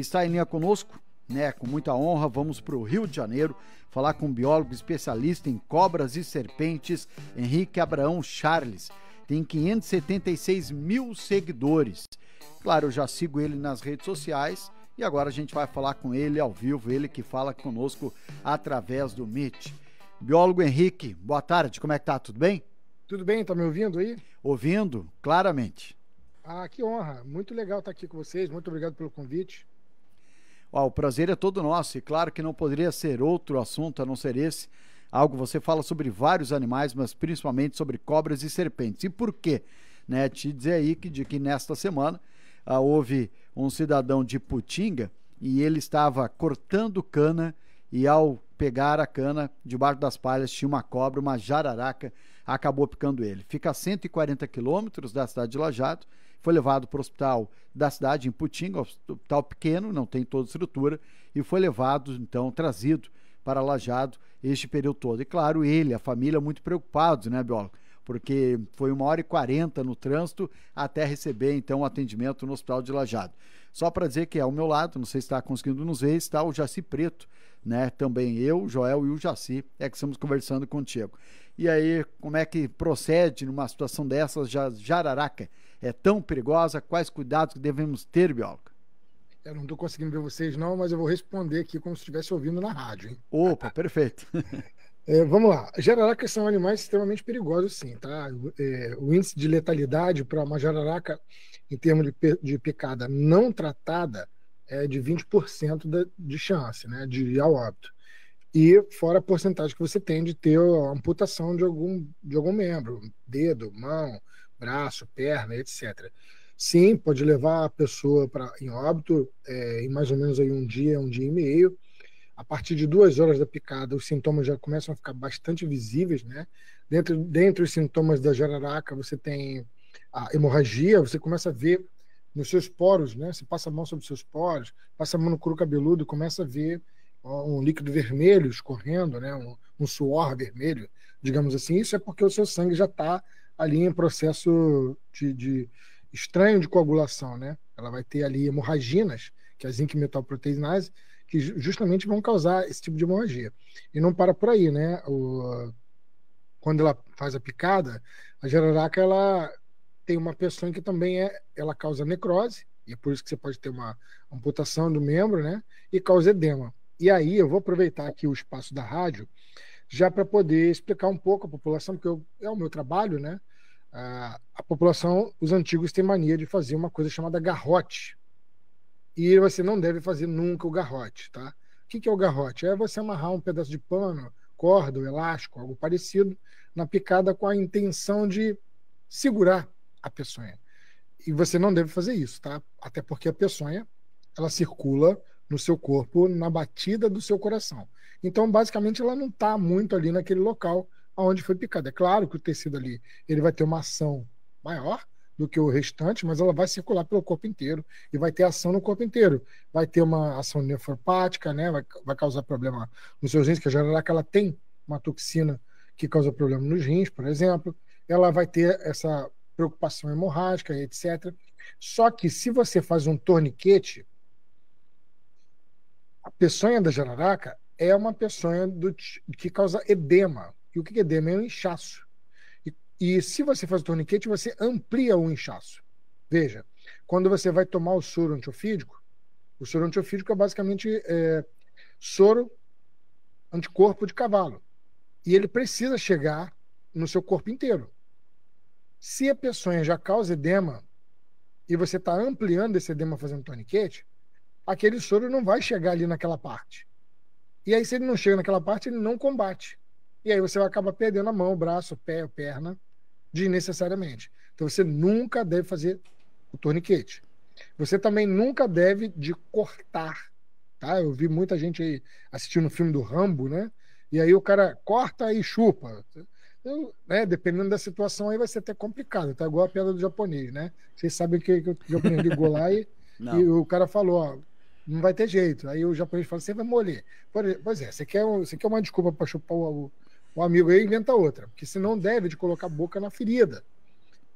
está em linha conosco, né? Com muita honra, vamos para o Rio de Janeiro falar com o um biólogo especialista em cobras e serpentes, Henrique Abraão Charles. Tem 576 mil seguidores. Claro, eu já sigo ele nas redes sociais e agora a gente vai falar com ele ao vivo, ele que fala conosco através do Meet. Biólogo Henrique, boa tarde, como é que tá? Tudo bem? Tudo bem, tá me ouvindo aí? Ouvindo, claramente. Ah, que honra, muito legal estar tá aqui com vocês, muito obrigado pelo convite. Ó, o prazer é todo nosso e claro que não poderia ser outro assunto a não ser esse. Algo você fala sobre vários animais, mas principalmente sobre cobras e serpentes. E por quê? Né? Te dizer aí que, de que nesta semana ah, houve um cidadão de Putinga e ele estava cortando cana e ao pegar a cana, debaixo das palhas tinha uma cobra, uma jararaca, acabou picando ele. Fica a 140 quilômetros da cidade de Lajado foi levado para o hospital da cidade, em Putinga, hospital pequeno, não tem toda estrutura, e foi levado, então, trazido para Lajado este período todo. E claro, ele, a família, muito preocupados, né, biólogo? Porque foi uma hora e quarenta no trânsito até receber, então, o atendimento no Hospital de Lajado. Só para dizer que ao meu lado, não sei se está conseguindo nos ver, está o Jaci Preto, né? Também eu, Joel e o Jaci, é que estamos conversando contigo. E aí, como é que procede numa situação dessas, Jararaca? é tão perigosa? Quais cuidados que devemos ter, biólogo? Eu não estou conseguindo ver vocês, não, mas eu vou responder aqui como se estivesse ouvindo na rádio. Hein? Opa, perfeito. É, vamos lá. Jararacas são animais extremamente perigosos, sim. Tá? É, o índice de letalidade para uma jararaca, em termos de, de picada não tratada, é de 20% da, de chance né, de ir ao óbito. E fora a porcentagem que você tem de ter amputação de algum, de algum membro, dedo, mão, braço, perna, etc. Sim, pode levar a pessoa para em óbito é, em mais ou menos aí um dia, um dia e meio. A partir de duas horas da picada, os sintomas já começam a ficar bastante visíveis, né? Dentro, dentro dos sintomas da jararaca, você tem a hemorragia, você começa a ver nos seus poros, né? Você passa a mão sobre os seus poros, passa a mão no couro cabeludo, começa a ver um líquido vermelho escorrendo, né? Um, um suor vermelho, digamos assim. Isso é porque o seu sangue já está ali em processo de, de estranho de coagulação, né? Ela vai ter ali hemorraginas, que é a zinc metalproteinase, que justamente vão causar esse tipo de hemorragia. E não para por aí, né? O, quando ela faz a picada, a geraraca, ela tem uma pressão que também é, ela causa necrose, e é por isso que você pode ter uma amputação do membro, né? E causa edema. E aí eu vou aproveitar aqui o espaço da rádio já para poder explicar um pouco à população, porque eu, é o meu trabalho, né? Ah, a população, os antigos têm mania de fazer uma coisa chamada garrote. E você não deve fazer nunca o garrote, tá? O que, que é o garrote? É você amarrar um pedaço de pano, corda, elástico, algo parecido, na picada com a intenção de segurar a peçonha. E você não deve fazer isso, tá? Até porque a peçonha, ela circula no seu corpo na batida do seu coração. Então, basicamente, ela não está muito ali naquele local aonde foi picada. É claro que o tecido ali ele vai ter uma ação maior do que o restante, mas ela vai circular pelo corpo inteiro e vai ter ação no corpo inteiro. Vai ter uma ação nefropática, né? vai, vai causar problema nos seus rins, que a é jararaca ela tem uma toxina que causa problema nos rins, por exemplo. Ela vai ter essa preocupação hemorrágica, etc. Só que se você faz um torniquete, a peçonha da jararaca é uma peçonha do, que causa edema. E o que é edema? É um inchaço. E, e se você faz o torniquete, você amplia o inchaço. Veja, quando você vai tomar o soro antiofídico, o soro antiofídico é basicamente é, soro anticorpo de cavalo. E ele precisa chegar no seu corpo inteiro. Se a peçonha já causa edema e você está ampliando esse edema fazendo torniquete, aquele soro não vai chegar ali naquela parte. E aí, se ele não chega naquela parte, ele não combate. E aí você acaba perdendo a mão, o braço, o pé, a perna, desnecessariamente. Então você nunca deve fazer o torniquete. Você também nunca deve de cortar, tá? Eu vi muita gente aí assistindo o filme do Rambo, né? E aí o cara corta e chupa. Eu, então, né, dependendo da situação aí vai ser até complicado, tá igual a piada do japonês, né? Vocês sabem que, que o japonês ligou lá e, e o cara falou, ó, não vai ter jeito. Aí o japonês fala, você vai molher. Pois é, você quer, você quer uma desculpa para chupar o, o amigo aí, inventa outra. Porque você não deve de colocar a boca na ferida.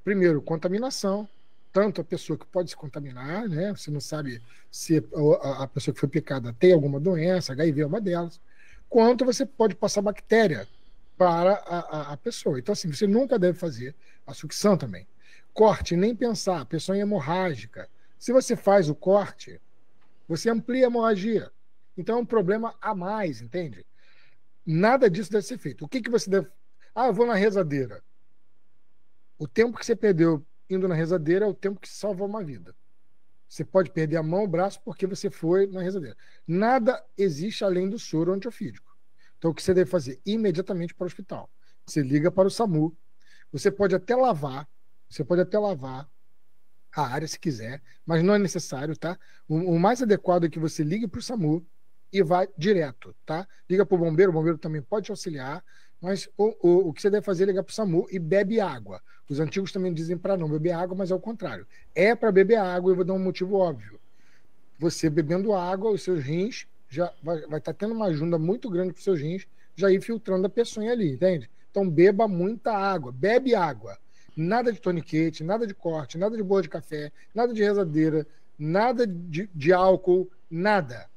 Primeiro, contaminação. Tanto a pessoa que pode se contaminar, né? Você não sabe se a, a pessoa que foi picada tem alguma doença, HIV é uma delas. Quanto você pode passar bactéria para a, a, a pessoa. Então, assim, você nunca deve fazer a sucção também. Corte, nem pensar. A pessoa é hemorrágica. Se você faz o corte, você amplia a hemorragia. Então é um problema a mais, entende? Nada disso deve ser feito. O que, que você deve. Ah, eu vou na rezadeira. O tempo que você perdeu indo na rezadeira é o tempo que salvou uma vida. Você pode perder a mão, o braço, porque você foi na rezadeira. Nada existe além do soro antiofídico. Então, o que você deve fazer? Imediatamente para o hospital. Você liga para o SAMU. Você pode até lavar. Você pode até lavar a área se quiser, mas não é necessário, tá? O, o mais adequado é que você ligue para o SAMU e vá direto, tá? Liga para o bombeiro, o bombeiro também pode te auxiliar, mas o, o, o que você deve fazer é ligar para o SAMU e bebe água. Os antigos também dizem para não beber água, mas é o contrário. É para beber água, eu vou dar um motivo óbvio. Você bebendo água, os seus rins já vai estar vai tá tendo uma ajuda muito grande para os seus rins já ir filtrando a peçonha ali, entende? Então beba muita água, bebe água. Nada de toniquete, nada de corte, nada de boa de café, nada de rezadeira, nada de, de álcool, nada.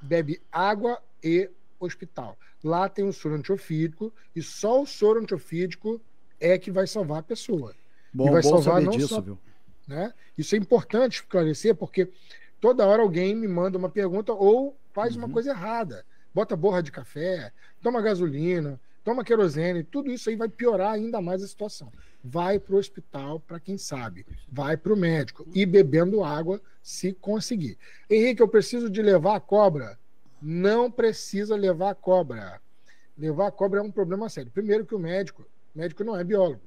Bebe água e hospital. Lá tem um soro antiofídico e só o soro antiofídico é que vai salvar a pessoa. Bom, e vai bom salvar saber não disso, só, viu? Né? Isso é importante esclarecer porque toda hora alguém me manda uma pergunta ou faz uhum. uma coisa errada. Bota borra de café, toma gasolina, toma querosene, tudo isso aí vai piorar ainda mais a situação vai para o hospital para quem sabe, vai para o médico e bebendo água se conseguir. Henrique, eu preciso de levar a cobra. Não precisa levar a cobra. Levar a cobra é um problema sério. Primeiro que o médico, o médico não é biólogo.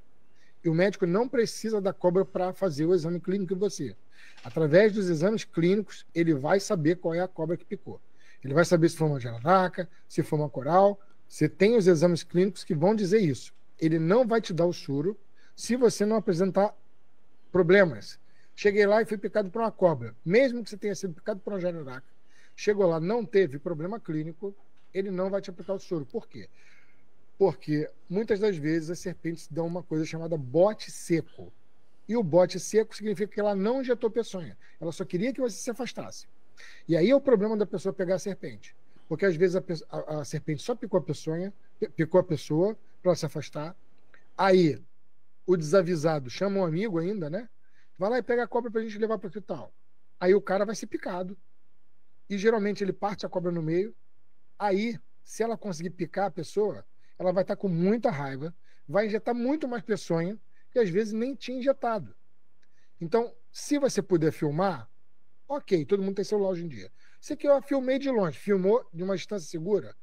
E o médico não precisa da cobra para fazer o exame clínico em você. Através dos exames clínicos, ele vai saber qual é a cobra que picou. Ele vai saber se foi uma jararaca, se foi uma coral. Você tem os exames clínicos que vão dizer isso. Ele não vai te dar o soro, se você não apresentar problemas. Cheguei lá e fui picado por uma cobra. Mesmo que você tenha sido picado por uma jararaca, chegou lá, não teve problema clínico, ele não vai te aplicar o soro. Por quê? Porque muitas das vezes as serpentes dão uma coisa chamada bote seco. E o bote seco significa que ela não injetou peçonha. Ela só queria que você se afastasse. E aí é o problema da pessoa pegar a serpente. Porque às vezes a, a, a serpente só picou a peçonha, picou a pessoa para se afastar. Aí o desavisado chama um amigo ainda, né? Vai lá e pega a cobra pra gente levar pro hospital. Aí o cara vai ser picado. E geralmente ele parte a cobra no meio. Aí, se ela conseguir picar a pessoa, ela vai estar tá com muita raiva, vai injetar muito mais peçonha e às vezes nem tinha injetado. Então, se você puder filmar, ok, todo mundo tem celular hoje em dia. Se que eu filmei de longe, filmou de uma distância segura,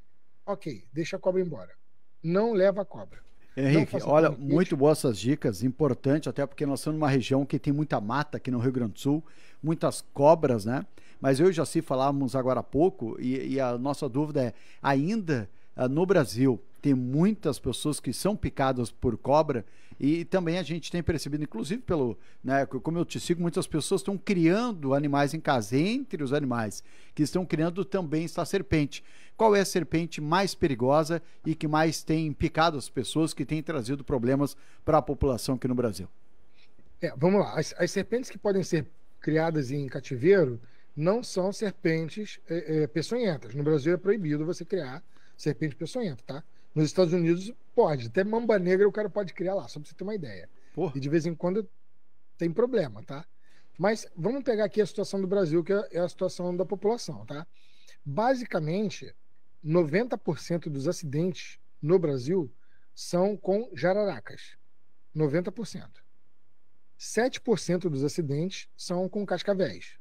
ok, deixa a cobra embora. Não leva a cobra. Henrique, olha, é muito boas essas dicas, importante, até porque nós estamos numa região que tem muita mata aqui no Rio Grande do Sul, muitas cobras, né? Mas eu e se falávamos agora há pouco, e, e a nossa dúvida é, ainda ah, no Brasil, tem muitas pessoas que são picadas por cobra e também a gente tem percebido, inclusive pelo, né, como eu te sigo, muitas pessoas estão criando animais em casa, entre os animais que estão criando também está a serpente. Qual é a serpente mais perigosa e que mais tem picado as pessoas, que tem trazido problemas para a população aqui no Brasil? É, vamos lá, as, as serpentes que podem ser criadas em cativeiro não são serpentes é, é, peçonhentas. No Brasil é proibido você criar serpente peçonhenta, tá? Nos Estados Unidos, pode. Até mamba negra o cara pode criar lá, só pra você ter uma ideia. Porra. E de vez em quando tem problema, tá? Mas vamos pegar aqui a situação do Brasil, que é, é a situação da população, tá? Basicamente, 90% dos acidentes no Brasil são com jararacas. 90%. 7% dos acidentes são com cascavéis.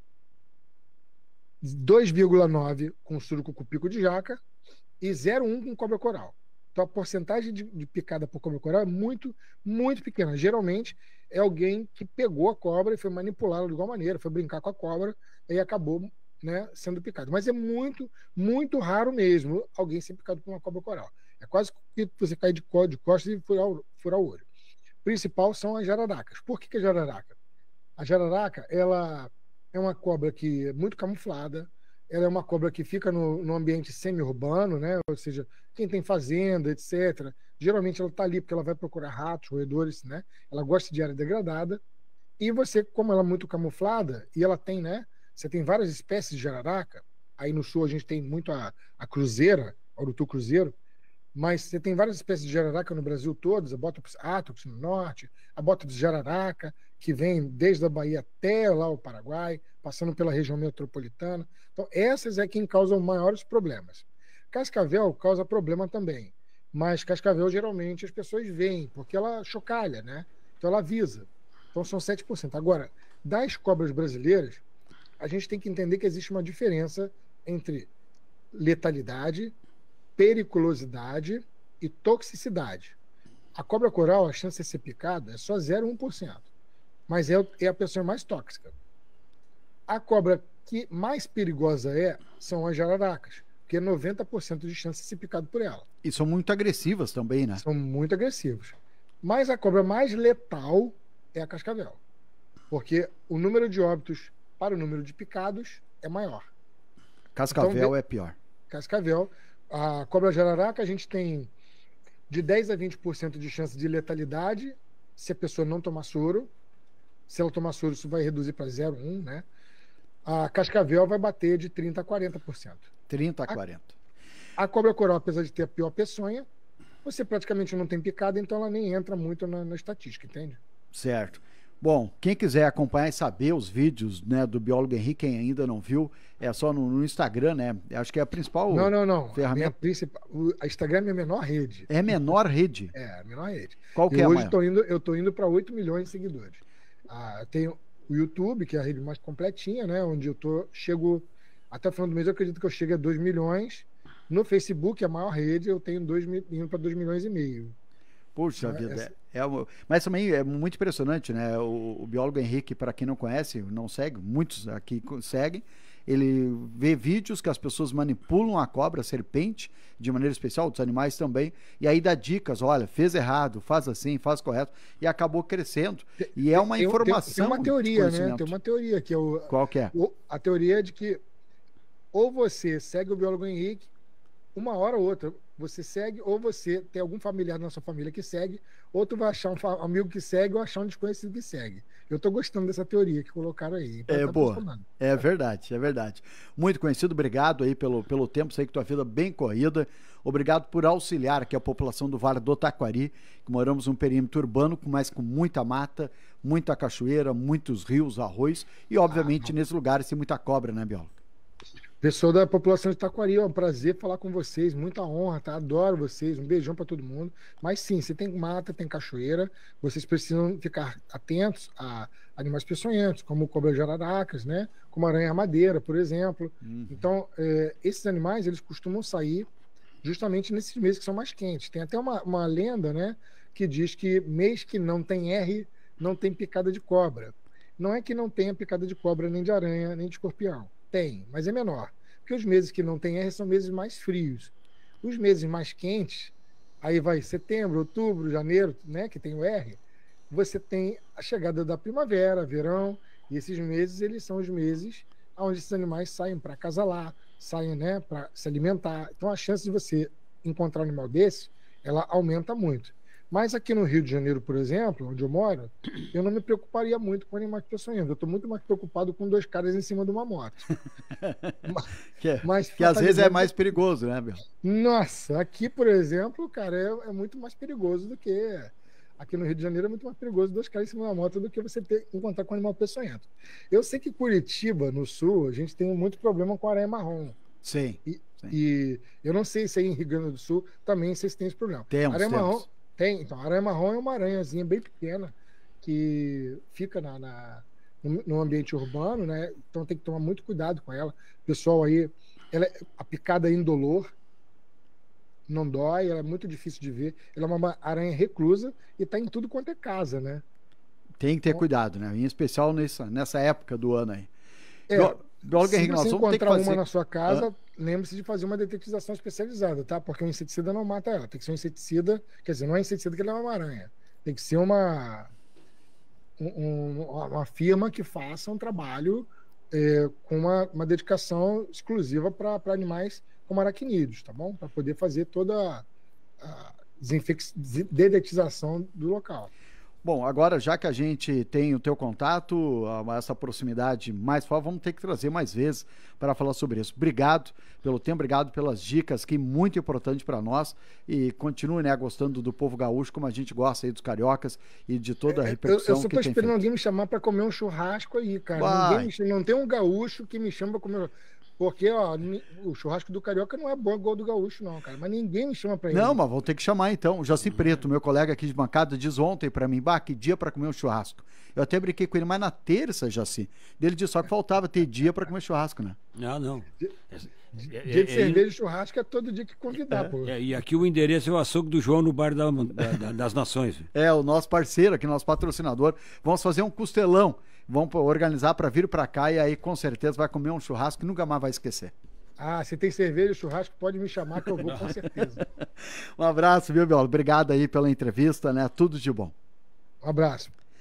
2,9% com surucucu com pico de jaca e 0,1% com cobra coral. Então a porcentagem de, de picada por cobra coral é muito, muito pequena. Geralmente é alguém que pegou a cobra e foi manipulá-la de igual maneira, foi brincar com a cobra e acabou né, sendo picado. Mas é muito, muito raro mesmo alguém ser picado por uma cobra coral. É quase que você cair de, de costas e furar, furar o olho. principal são as jararacas. Por que, que a é jararaca? A jararaca ela é uma cobra que é muito camuflada, ela é uma cobra que fica no, no ambiente semi-urbano, né? ou seja, quem tem fazenda, etc. Geralmente ela está ali porque ela vai procurar ratos, roedores, né? ela gosta de área degradada. E você, como ela é muito camuflada, e ela tem, né? Você tem várias espécies de jararaca. Aí no sul a gente tem muito a, a cruzeira, urutu cruzeiro, mas você tem várias espécies de jararaca no Brasil todas, a Botops atops no norte, a Botops jararaca, que vem desde a Bahia até lá o Paraguai, passando pela região metropolitana. Então, essas é quem causam maiores problemas. Cascavel causa problema também, mas Cascavel geralmente as pessoas veem, porque ela chocalha, né? Então ela avisa. Então são 7%. Agora, das cobras brasileiras, a gente tem que entender que existe uma diferença entre letalidade periculosidade e toxicidade. A cobra coral, a chance de ser picada é só 0,1%, mas é, é a pessoa mais tóxica. A cobra que mais perigosa é são as jararacas, que é 90% de chance de ser picado por ela. E são muito agressivas também, né? São muito agressivas. Mas a cobra mais letal é a cascavel, porque o número de óbitos para o número de picados é maior. Cascavel então, é pior. Cascavel. A cobra jararaca, a gente tem de 10 a 20% de chance de letalidade se a pessoa não tomar soro. Se ela tomar soro, isso vai reduzir para 0,1, né? A cascavel vai bater de 30% a 40%. 30% a 40%. A, a cobra coral, apesar de ter a pior peçonha, você praticamente não tem picada, então ela nem entra muito na, na estatística, entende? Certo. Bom, quem quiser acompanhar e saber os vídeos né, do biólogo Henrique, quem ainda não viu, é só no, no, Instagram, né? Acho que é a principal Não, não, não. Ferramenta. A o Instagram é a minha menor rede. É menor rede? É, a menor rede. Qual que é, hoje tô indo, eu estou indo para 8 milhões de seguidores. Ah, tenho o YouTube, que é a rede mais completinha, né? Onde eu tô, chego... Até o final do mês eu acredito que eu chegue a 2 milhões. No Facebook, a maior rede, eu tenho dois, indo para 2 milhões e meio. Puxa né, vida, é. É Mas também é muito impressionante, né? O, o biólogo Henrique, para quem não conhece, não segue, muitos aqui seguem, ele vê vídeos que as pessoas manipulam a cobra, a serpente, de maneira especial, outros animais também, e aí dá dicas, olha, fez errado, faz assim, faz correto, e acabou crescendo. E é uma tem, informação. Tem, tem uma teoria, né? Tem uma teoria que é o. Qual que é? O, a teoria é de que ou você segue o biólogo Henrique, uma hora ou outra, você segue, ou você tem algum familiar na sua família que segue, ou tu vai achar um amigo que segue, ou achar um desconhecido que segue. Eu estou gostando dessa teoria que colocaram aí. É, tá boa. É verdade, é verdade. Muito conhecido, obrigado aí pelo, pelo tempo, sei que tua vida é bem corrida. Obrigado por auxiliar que a população do Vale do Taquari, que moramos num perímetro urbano, mas com muita mata, muita cachoeira, muitos rios, arroz e, obviamente, ah, nesses lugares tem muita cobra, né, biólogo? Pessoal da população de Taquari, é um prazer falar com vocês, muita honra, tá? Adoro vocês, um beijão para todo mundo. Mas sim, você tem mata, tem cachoeira, vocês precisam ficar atentos a animais peçonhentos, como cobra-jararacas, né? Como aranha-madeira, por exemplo. Uhum. Então, é, esses animais, eles costumam sair justamente nesses meses que são mais quentes. Tem até uma, uma lenda, né? Que diz que mês que não tem R, não tem picada de cobra. Não é que não tenha picada de cobra, nem de aranha, nem de escorpião tem, mas é menor. Porque os meses que não tem R são meses mais frios. Os meses mais quentes, aí vai setembro, outubro, janeiro, né, que tem o R, você tem a chegada da primavera, verão, e esses meses eles são os meses onde esses animais saem para acasalar, saem, né, para se alimentar. Então a chance de você encontrar um animal desse, ela aumenta muito. Mas aqui no Rio de Janeiro, por exemplo, onde eu moro, eu não me preocuparia muito com animais peçonhentos. Eu estou muito mais preocupado com dois caras em cima de uma moto. que é- mas, que às vezes é mais perigoso, né, meu? Nossa, aqui, por exemplo, cara, é, é, muito mais perigoso do que. Aqui no Rio de Janeiro é muito mais perigoso dois caras em cima de uma moto do que você ter, encontrar com um animal peçonhento. Eu sei que Curitiba, no sul, a gente tem muito problema com aranha marrom. Sim. E, Sim. e eu não sei se aí em Rio Grande do Sul também vocês têm esse problema. Temos, aranha temos. marrom tem, então, aranha marrom é uma aranhazinha bem pequena que fica na, na no, ambiente urbano, né? Então tem que tomar muito cuidado com ela. Pessoal aí, ela é, a picada é indolor, não dói, ela é muito difícil de ver. Ela é uma aranha reclusa e tá em tudo quanto é casa, né? Tem que ter então, cuidado, né? Em especial nessa, nessa época do ano aí. É, Biólogo Henrique, nós vamos ter fazer... uma na sua casa, ah lembre-se de fazer uma detetização especializada, tá? Porque o inseticida não mata ela. Tem que ser um inseticida, quer dizer, não é inseticida que leva é uma aranha. Tem que ser uma, um, uma firma que faça um trabalho é, com uma, uma, dedicação exclusiva para animais como aracnídeos, tá bom? Para poder fazer toda a, a dedetização do local. Bom, agora já que a gente tem o teu contato, essa proximidade mais forte, vamos ter que trazer mais vezes para falar sobre isso. Obrigado pelo tempo, obrigado pelas dicas que é muito importante para nós e continue, né, gostando do povo gaúcho como a gente gosta aí dos cariocas e de toda a repercussão é, eu, eu, eu só estou esperando alguém me chamar para comer um churrasco aí, cara. Ninguém, não tem um gaúcho que me chama para comer porque, ó, o churrasco do Carioca não é bom igual do Gaúcho, não, cara. Mas ninguém me chama pra ele. Não, mas vou ter que chamar então. O Jaci Preto, meu colega aqui de bancada, diz ontem pra mim, bah, que dia pra comer um churrasco. Eu até brinquei com ele, mas na terça, Jaci, ele disse só que faltava ter dia pra comer churrasco, né? Não, não. Dia é, é, de é, cerveja e churrasco é todo dia que convidar, é, pô. É, e aqui o endereço é o açougue do João no Bar da, da, das Nações. É, o nosso parceiro aqui, nosso patrocinador. Vamos fazer um costelão vão organizar para vir para cá e aí com certeza vai comer um churrasco que nunca mais vai esquecer. Ah, se tem cerveja e churrasco, pode me chamar que eu vou com certeza. um abraço, viu, Biola? Obrigado aí pela entrevista, né? Tudo de bom. Um abraço.